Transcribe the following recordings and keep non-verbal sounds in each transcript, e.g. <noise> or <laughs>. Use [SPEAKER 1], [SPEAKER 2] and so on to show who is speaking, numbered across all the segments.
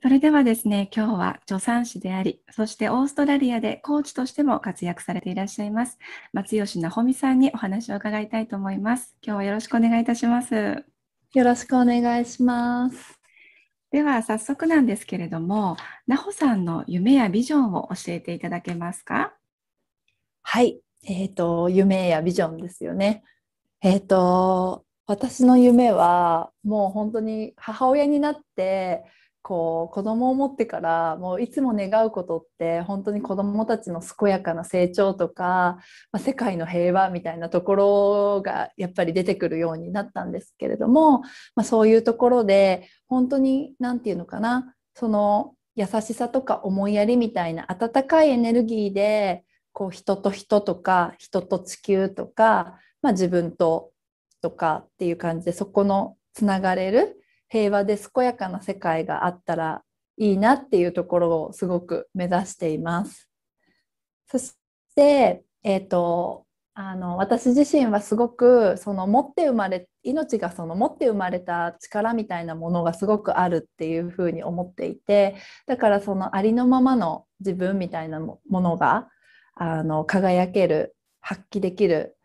[SPEAKER 1] それではですね、今日は助産師であり、そしてオーストラリアでコーチとしても活躍されていらっしゃいます、松吉なほみさんにお話を伺いたいと思います。今日はよろしくお願いいたします。よろしくお願いします。では早速なんですけれども、なほさんの夢やビジョンを教えていただけますか。はい、えっ、ー、と夢やビジョンですよね。
[SPEAKER 2] えっ、ー、と私の夢はもう本当に母親になってこう子供を持ってからもういつも願うことって本当に子供たちの健やかな成長とか、まあ、世界の平和みたいなところがやっぱり出てくるようになったんですけれども、まあ、そういうところで本当に何て言うのかなその優しさとか思いやりみたいな温かいエネルギーでこう人と人とか人と地球とか、まあ、自分ととかっていう感じでそこのつながれる平和で健やかな世界があったらいいなっていうところをすごく目指しています。そして、えーと、とあの私自身はすごくその持って生まれ命がその持って生まれた力みたいなものがすごくあるっていうふうに思っていてだからそのありのままの自分みたいなものがあの輝ける発揮できる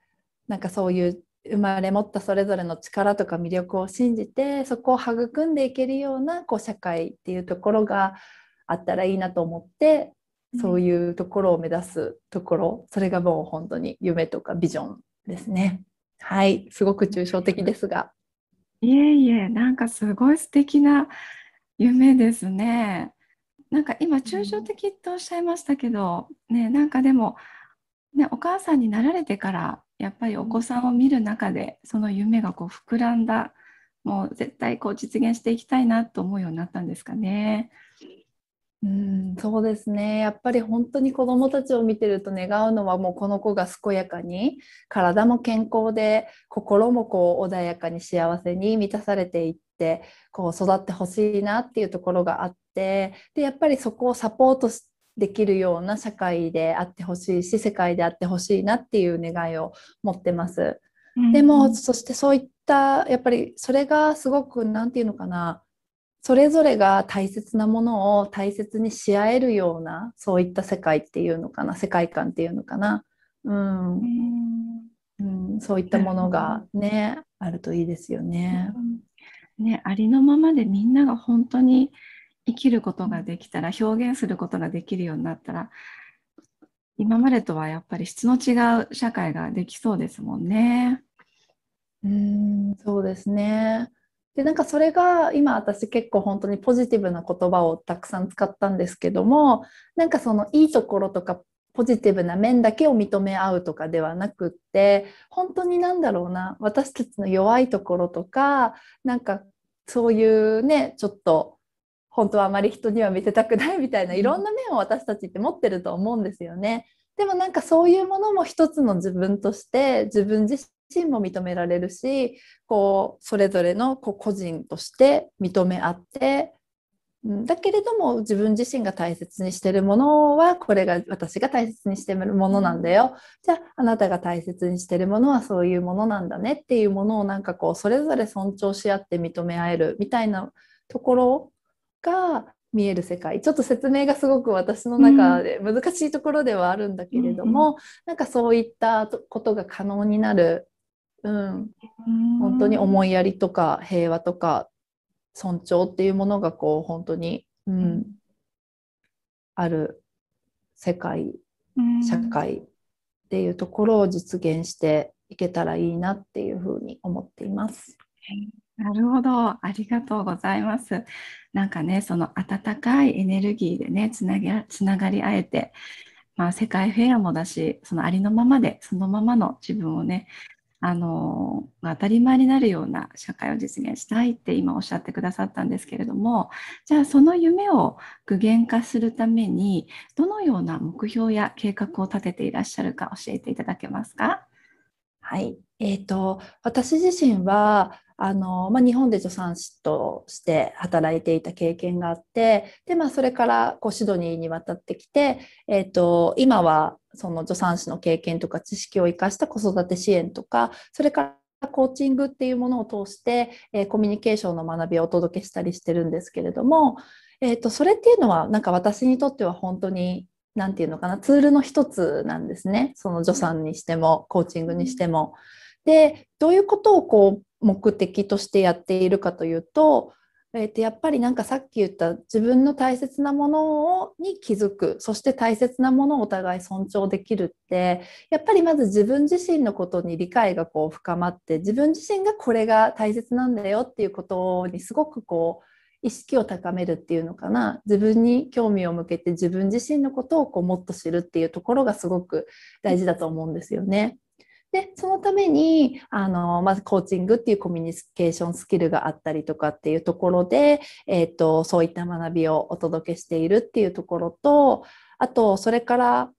[SPEAKER 2] なんかそういう生まれ持ったそれぞれの力とか魅力を信じてそこを育んでいけるようなこう社会っていうところがあったらいいなと思ってそういうところを目指すところ、それがもう本当に夢とかビジョンですね。はい、すごく抽象的
[SPEAKER 1] ですが。いえいえ、なんかすごい素敵な夢ですね。なんか今抽象的とおっしゃいましたけど、ね、なんかでも、ね、お母さんになられてからやっぱりお子さんを見る中でその夢がこう膨らんだもう絶対こう実現していきたいなと思うようになったんですかね。うん、そうですねやっぱり本当に子どもたちを見てると
[SPEAKER 2] 願うのはもうこの子が健やかに体も健康で心もこう穏やかに幸せに満たされていってこう育ってほしいなっていうところがあってでやっぱりそこをサポートしできるような社会であってほしいし世界であってほしいなっていう願いを持ってます。
[SPEAKER 1] うん、でもそ
[SPEAKER 2] してそういったやっぱりそれがすごく何て言うのかなそれぞれが大切なものを大切にし合えるようなそういった世界っていうのかな世界観っていうのかな、うん、うん、そういったものがね、うん、あ
[SPEAKER 1] るといいですよね。ねありのままでみんなが本当に生きることができたら表現することができるようになったら今までとはやっぱり質の違う社会ができそうですもんね。うん
[SPEAKER 2] そうですね。でなんかそれが今私結構本当にポジティブな言葉をたくさん使ったんですけどもなんかそのいいところとかポジティブな面だけを認め合うとかではなくって本当に何だろうな私たちの弱いところとかなんかそういうねちょっと本当はあまり人には見せたくないみたいないろんな面を私たちって持ってると思うんですよね。でもなんかそういうものも一つの自分として自分自身も認められるしこうそれぞれのこう個人として認め合ってだけれども自分自身が大切にしてるものはこれが私が大切にしてるものなんだよじゃああなたが大切にしてるものはそういうものなんだねっていうものをなんかこうそれぞれ尊重し合って認め合えるみたいなところが見える世界ちょっと説明がすごく私の中で難しいところではあるんだけれども、うん、なんかそういったことが可能になる、うん、本当に思いやりとか平和とか尊重っていうものがこう本当に、うん、ある世界社会っていうところを実現していけたらいいなっていうふうに思ってい
[SPEAKER 1] ます。はいなるほど、ありがとうございます。なんかね、その温かいエネルギーでね、つなげつながり合えて、まあ、世界フェアもだし、そのありのままで、そのままの自分をね、あの当たり前になるような社会を実現したいって今おっしゃってくださったんですけれどもじゃあその夢を具現化するためにどのような目標や計画を立てていらっしゃるか教えていただけますかはい、えーと私自身
[SPEAKER 2] はあのまあ、日本で助産師として働いていた経験があってで、まあ、それからこうシドニーに渡ってきて、えーと、今はその助産師の経験とか知識を生かした子育て支援とかそれからコーチングっていうものを通して、えー、コミュニケーションの学びをお届けしたりしてるんですけれども、えーと、とそれっていうのはなんか私にとっては本当に何て言うのかなツールの一つなんですねその助産にしてもコーチングにしても。でどういうことをこう目的としてやっているかというと、えー、とやっぱりなんかさっき言った自分の大切なものをに気づくそして大切なものをお互い尊重できるってやっぱりまず自分自身のことに理解がこう深まって自分自身がこれが大切なんだよっていうことにすごくこう意識を高めるっていうのかな自分に興味を向けて自分自身のことをこうもっと知るっていうところがすごく大事だと思うんですよね。でそのためにあの、まずコーチングっていうコミュニケーションスキルがあったりとかっていうところで、えーと、そういった学びをお届けしているっていうところとあとそれから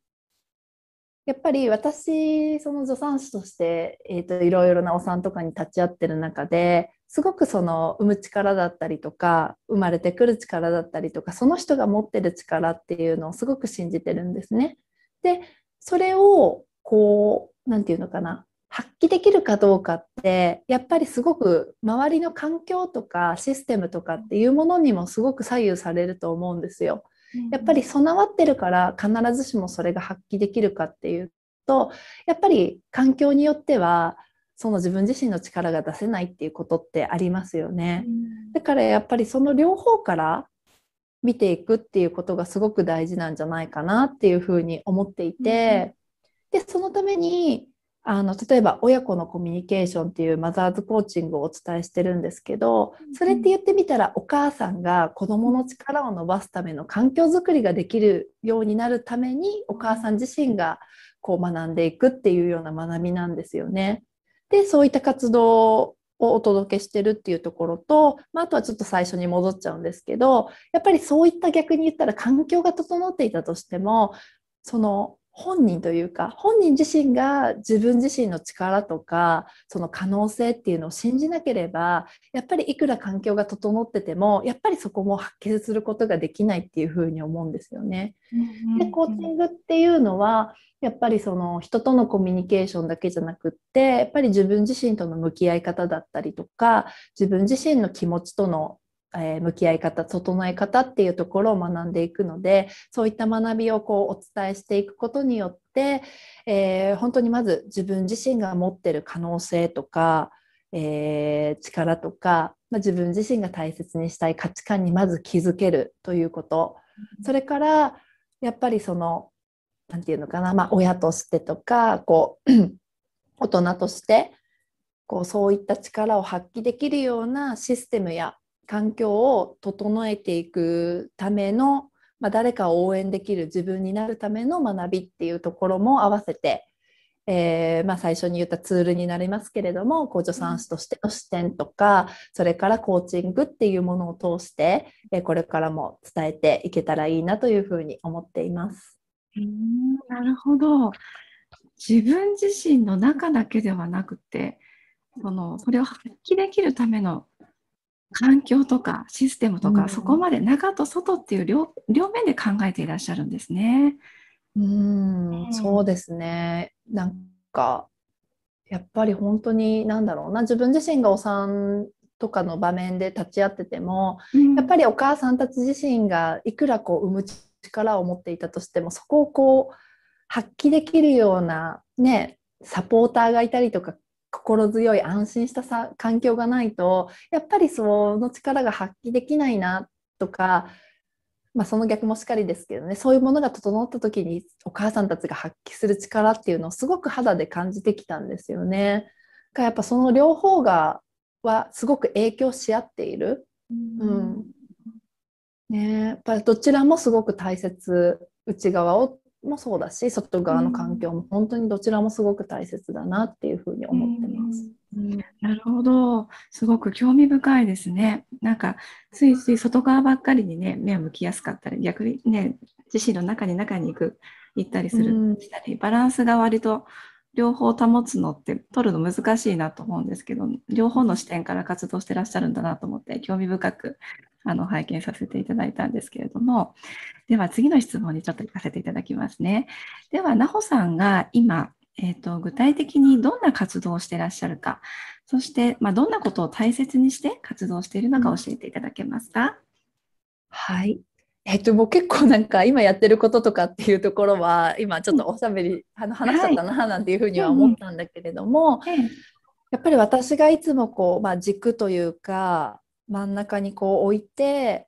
[SPEAKER 2] やっぱり私その助産師として、えーと、といろいろなお産とかに立ち会ってる中ですごくその産む力だったりとか生まれてくる力だったりとかその人が持ってる力っていうのをすごく信じてるんですね。でそれをこう、何て言うのかな、発揮できるかどうかってやっぱりすごく周りの環境とかシステムとかっていうものにもすごく左右されると思うんですよ。やっぱり備わってるから必ずしもそれが発揮できるかっていうとやっぱり環境によってはその自分自身の力が出せないっていうことってありますよね。だからやっぱりその両方から見ていくっていうことがすごく大事なんじゃないかなっていうふうに思っていて。で、そのために、あの、例えば親子のコミュニケーションっていうマザーズコーチングをお伝えしてるんですけど、それって言ってみたらお母さんが子供の力を伸ばすための環境づくりができるようになるために、お母さん自身がこう学んでいくっていうような学びなんですよね。で、そういった活動をお届けしてるっていうところと、まあ、あとはちょっと最初に戻っちゃうんですけど、やっぱりそういった逆に言ったら環境が整っていたとしても、その本人というか本人自身が自分自身の力とかその可能性っていうのを信じなければやっぱりいくら環境が整っててもやっぱりそこも発揮することができないっていうふうに思うんですよね。でコーチングっていうのはやっぱりその人とのコミュニケーションだけじゃなくってやっぱり自分自身との向き合い方だったりとか自分自身の気持ちとのえ向き合い方整え方っていうところを学んでいくのでそういった学びをこうお伝えしていくことによって、えー、本当にまず自分自身が持ってる可能性とか、えー、力とか、まあ、自分自身が大切にしたい価値観にまず気づけるということ、うん、それからやっぱりその何て言うのかな、まあ、親としてとかこう <clears throat> 大人としてこうそういった力を発揮できるようなシステムや環境を整えていくための、まあ、誰かを応援できる自分になるための学びっていうところも合わせて、えー、まあ、最初に言ったツールになりますけれども校助産師としての視点とかそれからコーチングっていうものを通して、えこれからも伝えていけたらいいなというふうに思っています。
[SPEAKER 1] うんなるほど自分自身の中だけではなくてそのそれを発揮できるための環境とかシステムとか、うん、そこまで中と外っていう両面で考えていらっしゃるんですね。うん、そうです
[SPEAKER 2] ね。なんかやっぱり本当に何だろうな自分自身がお産とかの場面で立ち会ってても、うん、やっぱりお母さんたち自身がいくらこう産む力を持っていたとしてもそこをこう発揮できるようなねサポーターがいたりとか心強い安心したさ環境がないとやっぱりその力が発揮できないなとか、まあ、その逆もしっかりですけどねそういうものが整った時にお母さんたちが発揮する力っていうのをすごく肌で感じてきたんですよね。だやっぱその両方がはすごく影響し合っている。うん、うん、ね、やっぱりどちらもすごく大切内側をもそうだし外側の環境も本当にどちらもすごく大切だなっていうふうに思ってます。
[SPEAKER 1] うん、なるほどすごく興味深いですね。なんかついつい外側ばっかりにね目を向きやすかったり逆にね自身の中に中に行く行ったりする、うん、したりバランスが割と両方保つのって取るの難しいなと思うんですけど両方の視点から活動してらっしゃるんだなと思って興味深くあの拝見させていただいたんですけれども、では次の質問にちょっと行かせていただきますね。では、なほさんが今、えーと、具体的にどんな活動をしていらっしゃるか、そして、まあ、どんなことを大切にして活動しているのか教えていただけますか。
[SPEAKER 2] はい、えっと、もう結構なんか今やってることとかっていうところは今ちょっとおしゃべり、あの話しちゃったななんていうふうには思ったんだけれども、やっぱり私がいつもこう、まあ、軸というか真ん中にこう置いて、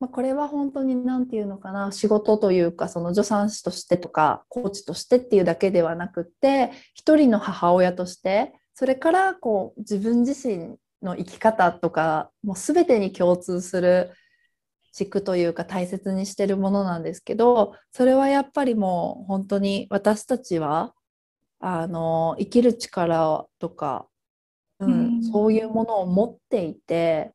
[SPEAKER 2] まあ、これは本当に何て言うのかな仕事というかその助産師としてとかコーチとしてっていうだけではなくって一人の母親としてそれからこう自分自身の生き方とかもう全てに共通する軸というか大切にしてるものなんですけどそれはやっぱりもう本当に私たちはあの生きる力とかうん、そういうものを持っていて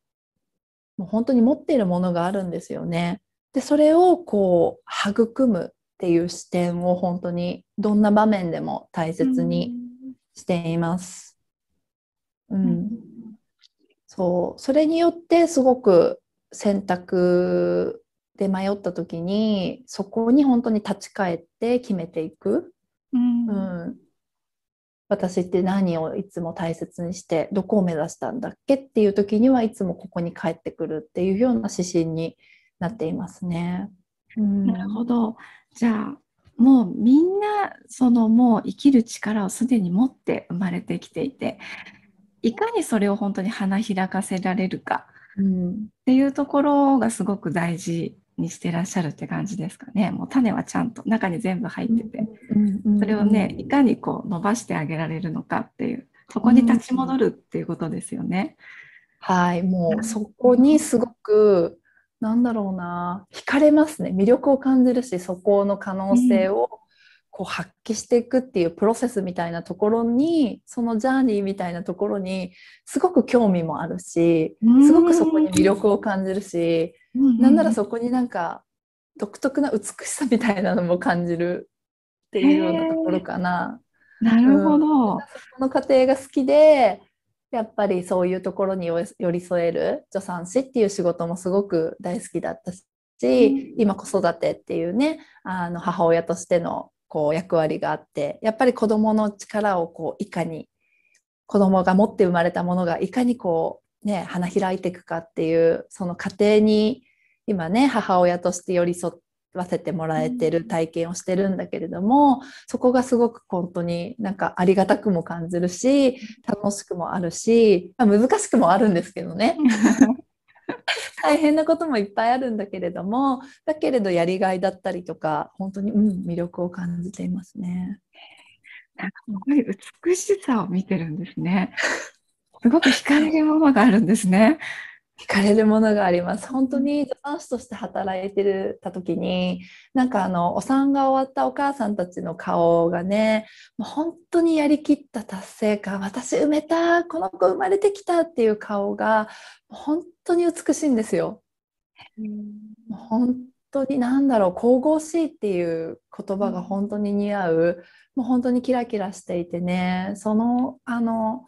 [SPEAKER 2] もう本当に持っているものがあるんですよね。でそれをこう育むっていう視点を本当にどんな場面でも大切にしています。うん、うん、そうそれによってすごく選択で迷った時にそこに本当に立ち返って決めていく、うん、うん、私って何をいつも大切にしてどこを目指したんだっけっていう時にはいつもここに帰ってくるっていうような指針になっ
[SPEAKER 1] ていますね。なるほどじゃあもうみんなそのもう生きる力をすでに持って生まれてきていていかにそれを本当に花開かせられるかっていうところがすごく大事にしてらっしゃるって感じですかねもう種はちゃんと中に全部入ってて、それをねいかにこう伸ばしてあげられるのかっていうそこに立ち戻るっていうことですよね。うん、はいもうそ
[SPEAKER 2] こにす
[SPEAKER 1] ごくなんだろう
[SPEAKER 2] な惹かれますね魅力を感じるしそこの可能性をこう発揮していくっていうプロセスみたいなところにそのジャーニーみたいなところにすごく興味もあるしすごくそこに魅力を感じるし。
[SPEAKER 1] うんうん、なんならそ
[SPEAKER 2] こになんか独特な美しさみたいなのも感じるっていうようなところかな。
[SPEAKER 1] なるほど、うん、そ
[SPEAKER 2] の過程が好きでやっぱりそういうところに寄り添える助産師っていう仕事もすごく大好きだったし、今子育てっていうねあの母親としてのこう役割があってやっぱり子どもの力をこういかに子どもが持って生まれたものがいかにこうね花開いていくかっていうその過程に今ね母親として寄り添わせてもらえてる体験をしてるんだけれどもそこがすごく本当になんかありがたくも感じるし楽しくもあるし、まあ、難しくもあるんですけどね。<laughs> 大変なこともいっぱいあるんだけれどもだけれどやりがいだったりとか本当に、うん、魅力を感じていますね。
[SPEAKER 1] なんかすごい美しさを見てるんですね。すごく光るものがあるんですね。惹かれるものがあります。本当に助産師として
[SPEAKER 2] 働いてるた時に、なんかあの、お産が終わったお母さんたちの顔がね、もう本当にやりきった達成感、私産めた、この子生まれてきたっていう顔が、本当に美しいんですよ。本当に何だろう、神々しいっていう言葉が本当に似合う、もう本当にキラキラしていてね、その、あの、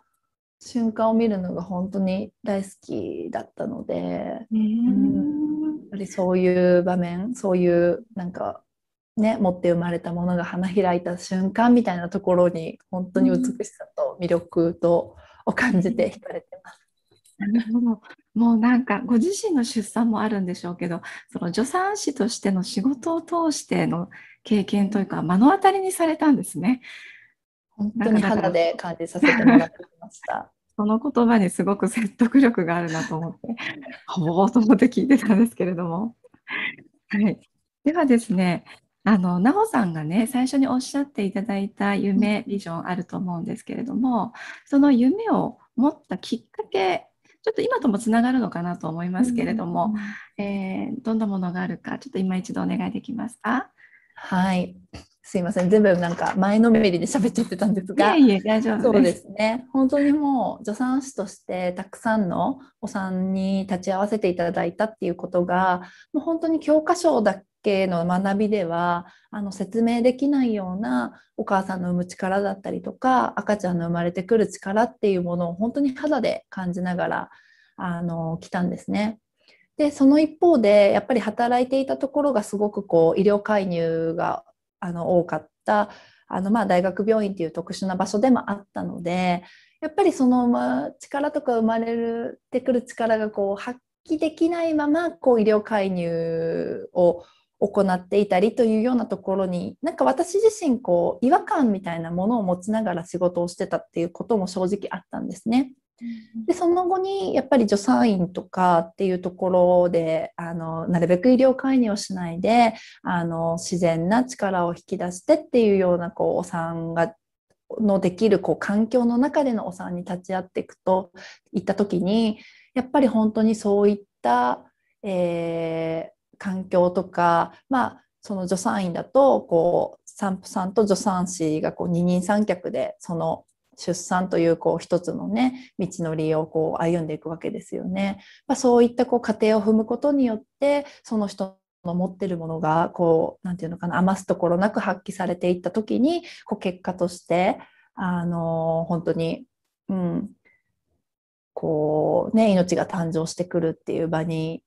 [SPEAKER 2] 瞬間を見るのが本当に大好きだったので、うん、やっぱりそういう場面そういうなんかね持って生まれたものが花開いた瞬
[SPEAKER 1] 間みたいなところに本当に美しさと魅力と、を感じて惹かれてます。なるほどもうなんかご自身の出産もあるんでしょうけどその助産師としての仕事を通しての経験というか目の当たりにされたんですね。本当に肌
[SPEAKER 2] で感じさせてもらってました。
[SPEAKER 1] <laughs> その言葉にすごく説得力があるなと思って、<laughs> ほぼと思って聞いてたんですけれども。はい、ではですね、あの、なおさんがね、最初におっしゃっていただいた夢、ビジョンあると思うんですけれども、その夢を持ったきっかけ、ちょっと今ともつながるのかなと思いますけれども、うん、えー、どんなものがあるか、ちょっと今一度お願いできますか。はい。すいません全部なんか
[SPEAKER 2] 前のめりで喋っちゃってたんですがいえいえ大丈夫そうですね本当にもう助産師としてたくさんのお産に立ち会わせていただいたっていうことがもう本当に教科書だけの学びではあの説明できないようなお母さんの産む力だったりとか赤ちゃんの生まれてくる力っていうものを本当に肌で感じながらあの来たんですね。でその一方でやっぱり働いていたところがすごくこう医療介入があの多かったあのまあ大学病院っていう特殊な場所でもあったのでやっぱりその、まあ、力とか生まれるてくる力がこう発揮できないままこう医療介入を行っていたりというようなところになんか私自身こう違和感みたいなものを持ちながら仕事をしてたっていうことも正直あったんですね。でその後にやっぱり助産院とかっていうところであのなるべく医療介入をしないであの自然な力を引き出してっていうようなこうお産がのできるこう環境の中でのお産に立ち会っていくといった時にやっぱり本当にそういった、えー、環境とかまあその助産院だとこう産婦さんと助産師がこう二人三脚でその出産というこう一つのね道のりをこう歩んでいくわけですよね。まあ、そういったこう過程を踏むことによってその人の持ってるものがこう何て言うのかな余すところなく発揮されていった時にこう結果としてあの本当に、うん、こうね命が誕生してくるっていう場に、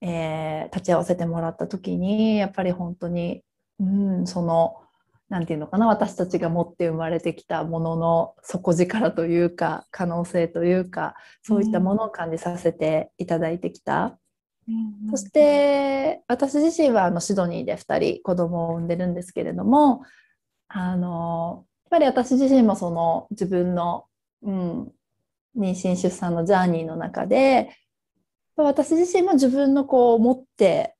[SPEAKER 2] えー、立ち会わせてもらった時にやっぱり本当に、うん、その。んていうのかな私たちが持って生まれてきたものの底力というか可能性というかそういったものを感じさせていただいてきた。うん、そして私自身はあのシドニーで2人子供を産んでるんですけれどもあのやっぱり私自身もその自分の、うん、妊娠出産のジャーニーの中で私自身も自分のこう持って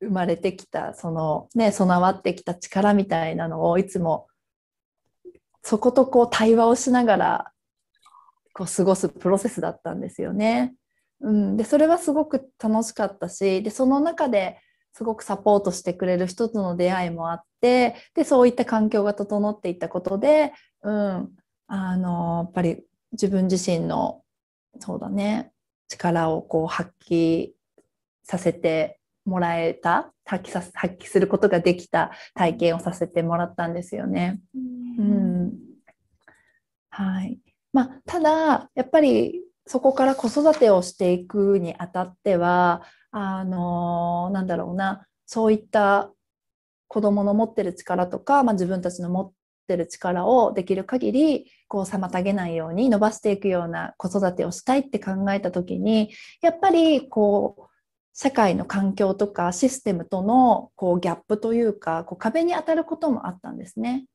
[SPEAKER 2] 生まれてきたそのね備わってきた力みたいなのをいつもそことこう対話をしながらこう過ごすプロセスだったんですよね。うん、でそれはすごく楽しかったしでその中ですごくサポートしてくれる人との出会いもあってでそういった環境が整っていったことで、うん、あのやっぱり自分自身のそうだね力をこう発揮させてもらえた発揮さ発揮することができた体験をさせてもらったんですよね。うん、はいまあ、ただやっぱりそこから子育てをしていくにあたってはあのなんだろうなそういった子どもの持ってる力とか、まあ、自分たちの持ってる力をできる限りこ妨げないように伸ばしていくような子育てをしたいって考えた時にやっぱりこう社会の環境とかシステムとのこうギャップというかこう壁に当たることもあったんですね。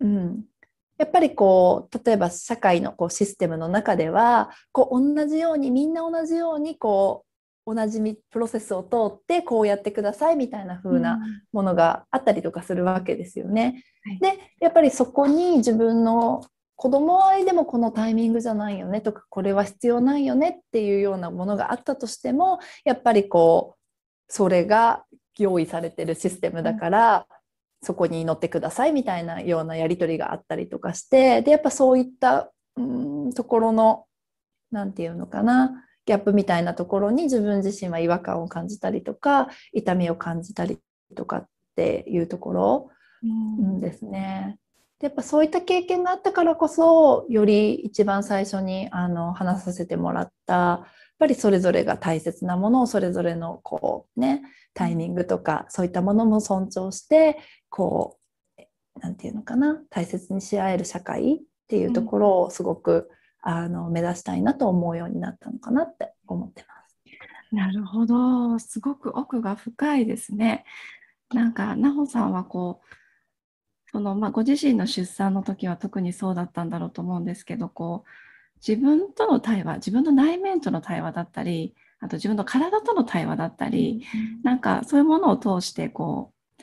[SPEAKER 2] うん、やっぱりこう例えば社会のこうシステムの中ではこう同じようにみんな同じようにこう同じプロセスを通ってこうやってくださいみたいな風なものがあったりとかするわけですよね。うんはい、でやっぱりそこに自分の子供愛でもこのタイミングじゃないよねとかこれは必要ないよねっていうようなものがあったとしてもやっぱりこうそれが用意されてるシステムだから、うん、そこに乗ってくださいみたいなようなやり取りがあったりとかしてでやっぱそういったうんところの何て言うのかなギャップみたいなところに自分自身は違和感を感じたりとか痛みを感じたりとかっていうところですね。やっぱそういった経験があったからこそより一番最初にあの話させてもらったやっぱりそれぞれが大切なものをそれぞれのこうねタイミングとかそういったものも尊重してこう何て言うのかな大切にし合える社会っていうところをすごく、うん、あの
[SPEAKER 1] 目指したいなと思うようになったのかなって思ってます。なるほどすごく奥が深いですね。なんかなほさんはこうそのまあ、ご自身の出産の時は特にそうだったんだろうと思うんですけどこう自分との対話自分の内面との対話だったりあと自分の体との対話だったり、うん、なんかそういうものを通してこう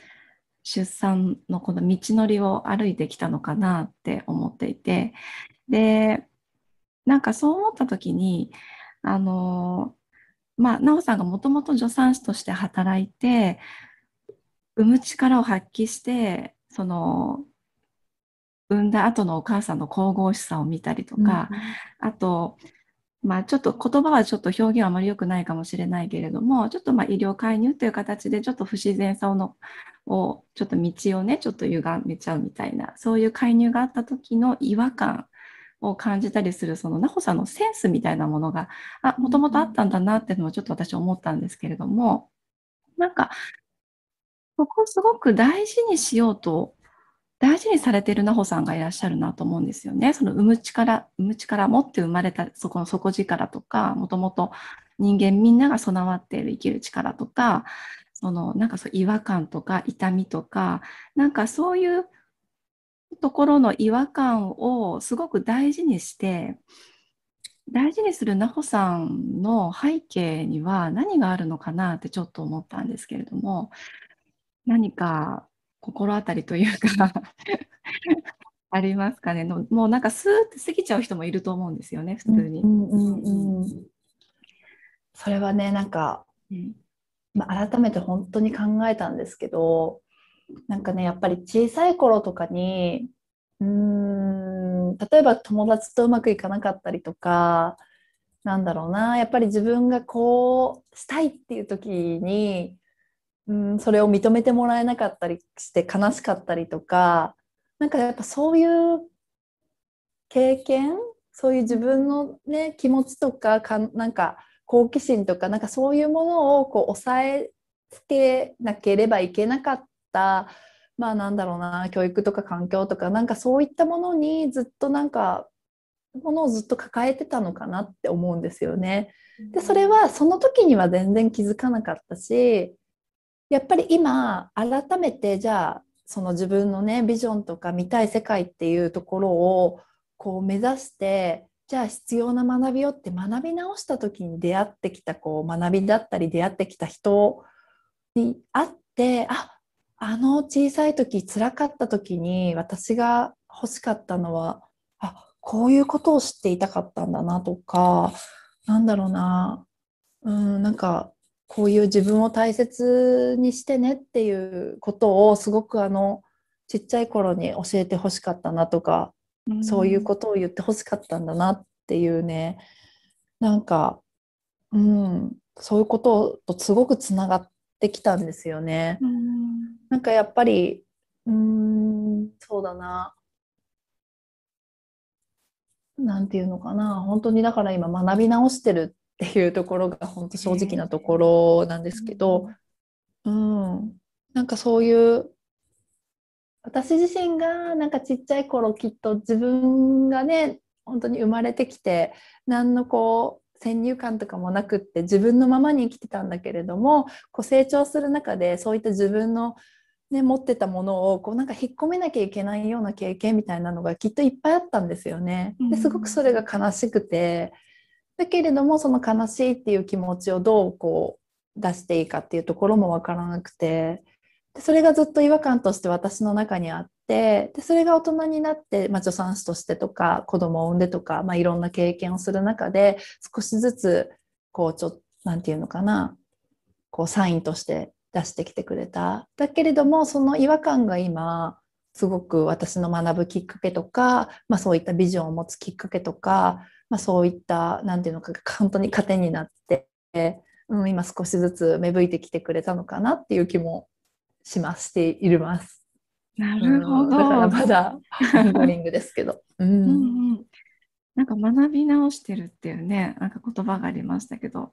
[SPEAKER 1] 出産のこの道のりを歩いてきたのかなって思っていてでなんかそう思った時にあのまあ奈緒さんがもともと助産師として働いて産む力を発揮してその産んだ後のお母さんの神々しさを見たりとか、うん、あと、まあ、ちょっと言葉はちょっと表現はあまり良くないかもしれないけれどもちょっとま医療介入という形でちょっと不自然さをのをちょっと道をねちょっと歪めちゃうみたいなそういう介入があった時の違和感を感じたりするその奈穂さんのセンスみたいなものがもともとあったんだなっていうのもちょっと私思ったんですけれどもなんかそこをすごく大事にしようと、大事にされているなほさんがいらっしゃるなと思うんですよね。その産む力、産む力持って生まれた、そこの底力とか、もともと人間みんなが備わっている生きる力とか、そのなんかそう違和感とか痛みとか、なんかそういうところの違和感をすごく大事にして、大事にするなほさんの背景には何があるのかなってちょっと思ったんですけれども何か心当たりというか <laughs> ありますかねのもうなんかスーって過ぎちゃう人もいると思うんですよね普通に、うんうんうん。それはねなんか、うん
[SPEAKER 2] まあ、改めて本当に考えたんですけどなんかねやっぱり小さい頃とかにうん例えば友達とうまくいかなかったりとかなんだろうなやっぱり自分がこうしたいっていう時にうん、それを認めてもらえなかったりして悲しかったりとかなんかやっぱそういう経験そういう自分の、ね、気持ちとかかなんか好奇心とかなんかそういうものをこう抑えてなければいけなかったまあなんだろうな教育とか環境とかなんかそういったものにずっとなんかものをずっと抱えてたのかなって思うんですよね。でそれはその時には全然気づかなかったしやっぱり今改めてじゃあその自分のねビジョンとか見たい世界っていうところをこう目指してじゃあ必要な学びをって学び直した時に出会ってきたこう学びだったり出会ってきた人に会ってああの小さい時つらかった時に私が欲しかったのはあこういうことを知っていたかったんだなとかなんだろうなうんなんかこういう自分を大切にしてねっていうことをすごくあのちっちゃい頃に教えてほしかったなとか、
[SPEAKER 1] うん、そういうこ
[SPEAKER 2] とを言ってほしかったんだなっていうねなんか、うん、そういうこととすごくつながってきたんですよね。うん、なんかやっぱりうんそうだな何て言うのかな本当にだから今学び直してるっていうところが本当正直なところなんですけど、うん、なんかそういう私自身がなんかちっちゃい頃きっと自分がね本当に生まれてきて何のこう先入観とかもなくって自分のままに生きてたんだけれどもこう成長する中でそういった自分の、ね、持ってたものをこうなんか引っ込めなきゃいけないような経験みたいなのがきっといっぱいあったんですよね。ですごくそれが悲しくて、だけれどもその悲しいっていう気持ちをどうこう出していいかっていうところも分からなくてでそれがずっと違和感として私の中にあってでそれが大人になって、まあ、助産師としてとか子供を産んでとか、まあ、いろんな経験をする中で少しずつこうちょっと何て言うのかなこうサインとして出してきてくれた。だけれどもその違和感が今すごく私の学ぶきっかけとか、まあ、そういったビジョンを持つきっかけとかまあ、そういった何て言うのか本当に糧になって、うん、今少しずつ芽吹いてきてくれたのかなっていう気もしますしています。
[SPEAKER 1] なるほど、うん、だからまだゴリングですけど。うん、うんなんか学び直してるっていうねなんか言葉がありましたけど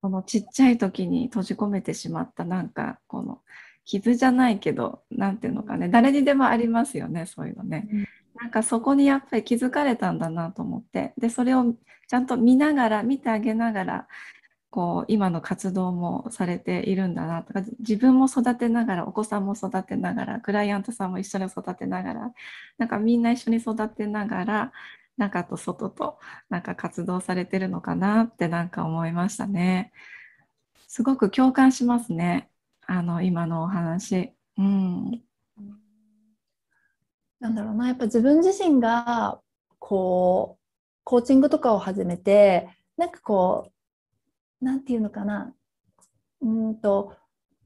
[SPEAKER 1] このちっちゃい時に閉じ込めてしまったなんかこの傷じゃないけど何ていうのかね誰にでもありますよねそういうのね。なんかそこにやっぱり気づかれたんだなと思ってでそれをちゃんと見ながら見てあげながらこう今の活動もされているんだなとか自分も育てながらお子さんも育てながらクライアントさんも一緒に育てながらなんかみんな一緒に育てながら中と外となんか活動されてるのかなってなんか思いましたね。すごく共感しますねあの今のお話。うんなんだろうなやっぱ自分自身がこう
[SPEAKER 2] コーチングとかを始めてなんかこう何て言うのかなうんと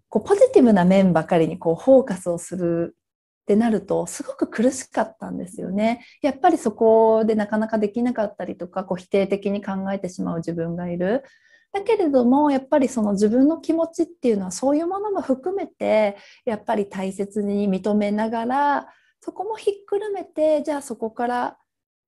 [SPEAKER 2] こうポジティブな面ばかりにこうフォーカスをするってなるとすごく苦しかったんですよね。やっぱりそこでなかなかできなかったりとかこう否定的に考えてしまう自分がいる。だけれどもやっぱりその自分の気持ちっていうのはそういうものも含めてやっぱり大切に認めながらそこもひっくるめてじゃあそこから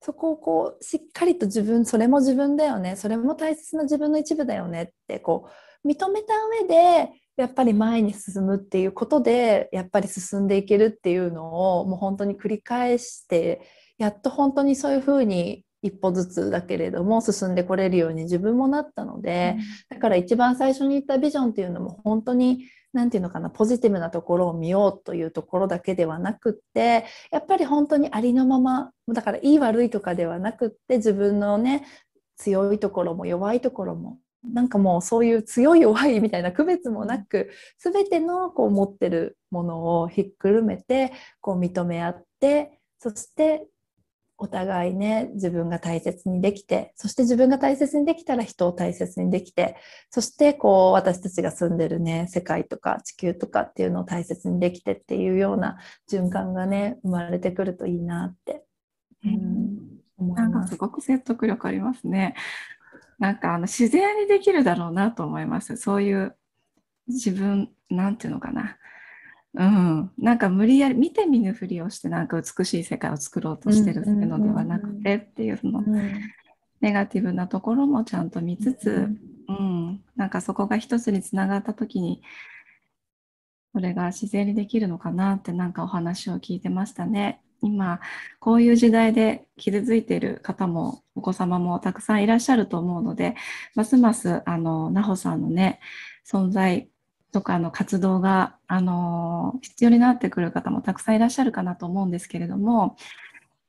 [SPEAKER 2] そこをこうしっかりと自分それも自分だよねそれも大切な自分の一部だよねってこう認めた上でやっぱり前に進むっていうことでやっぱり進んでいけるっていうのをもう本当に繰り返してやっと本当にそういうふうに一歩ずつだけれども進んでこれるように自分もなったので、だから一番最初に言ったビジョンっていうのも本当に何て言うのかなポジティブなところを見ようというところだけではなくってやっぱり本当にありのままだからいい悪いとかではなくって自分のね強いところも弱いところもなんかもうそういう強い弱いみたいな区別もなく全てのこう持ってるものをひっくるめてこう認め合ってそしてお互いね自分が大切にできてそして自分が大切にできたら人を大切にできてそしてこう私たちが住んでるね世界とか地球とかっていうのを大切にできてっていうような循
[SPEAKER 1] 環がね生まれてくるといいな
[SPEAKER 2] って、う
[SPEAKER 1] ん、なんかす。すごく説得力ありますね。なんかあの自然にできるだろうなと思います。そういう自分なんていうのかなうん、なんか無理やり見て見ぬふりをしてなんか美しい世界を作ろうとしてるのではなくてっていうそのネガティブなところもちゃんと見つつ、うん、なんかそこが一つにつながった時にそれが自然にできるのかなってなんかお話を聞いてましたね。今こういう時代で傷ついている方もお子様もたくさんいらっしゃると思うのでますますあの奈穂さんのね存在とかの活動が、あの必要になってくる方もたくさんいらっしゃるかなと思うんですけれども、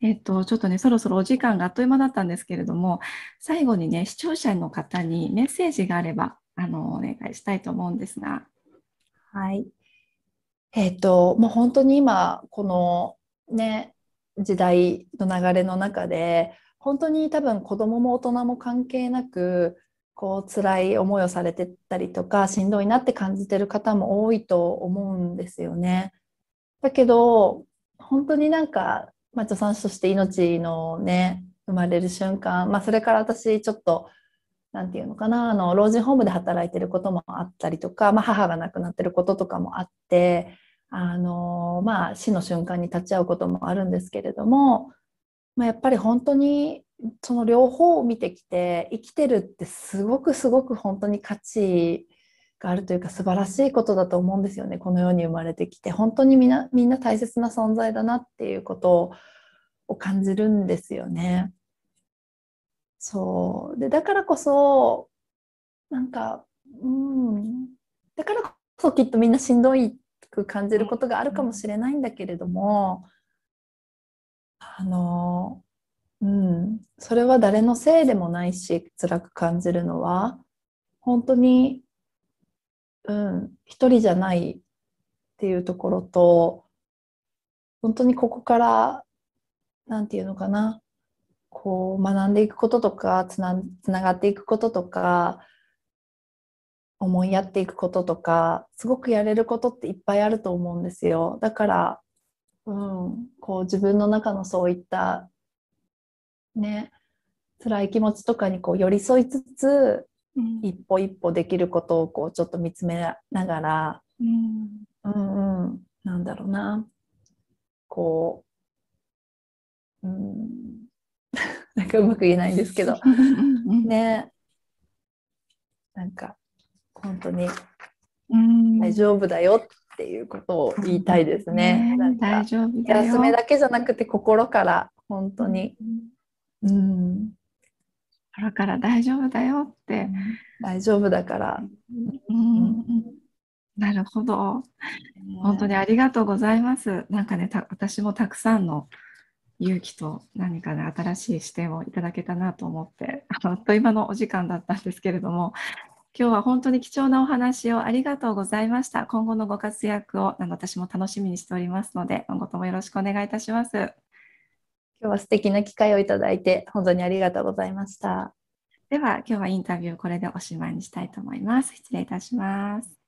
[SPEAKER 1] えっと、ちょっとね、そろそろお時間があっという間だったんですけれども、最後にね、視聴者の方にメッセージがあれば、あのお願いしたいと思うんですが。はい。えっと、もう本当に今、こ
[SPEAKER 2] のね、時代の流れの中で、本当に多分子どもも大人も関係なく、こう辛い思いをされてたりとかしんどいなって感じてる方も多いと思うんですよね。だけど本当になんか、まあ、助産師として命のね生まれる瞬間、まあ、それから私ちょっと何て言うのかなあの老人ホームで働いてることもあったりとか、まあ、母が亡くなってることとかもあってあの、まあ、死の瞬間に立ち会うこともあるんですけれども、まあ、やっぱり本当にその両方を見てきて生きてるってすごくすごく本当に価値があるというか素晴らしいことだと思うんですよねこの世に生まれてきて本当にみんなみんな大切な存在だなっていうことを感じるんですよね。そうでだからこそなんかうんだからこそきっとみんなしんどいく感じることがあるかもしれないんだけれどもあのうん、それは誰のせいでもないし辛く感じるのは本当に、うん、一人じゃないっていうところと本当にここから何て言うのかなこう学んでいくこととかつなつながっていくこととか思いやっていくこととかすごくやれることっていっぱいあると思うんですよだから、うん、こう自分の中のそういったね辛い気持ちとかにこう寄り添いつつ、うん、一歩一歩できることをこうちょっと見つめながら、うん、うんうんなんだろうなこう、うん、<laughs> なんかうまく言えないんですけどねなんか本当に大丈夫だよっていうことを言いたいですね。ね大丈夫休めだけじゃなくて心から本当にうん、
[SPEAKER 1] だから大丈夫だよって、大丈夫だから、うん、なるほど、本当にありがとうございますなんかね私もたくさんの勇気と何かね新しい視点をいただけたなと思ってあっという間のお時間だったんですけれども今日は本当に貴重なお話をありがとうございました今後のご活躍を私も楽しみにしておりますので今後ともよろしくお願いいたします今日は素敵な機会をいただいて本当にありがとうございました。では今日はインタビューこれでおしまいにしたいと思います。失礼いたします。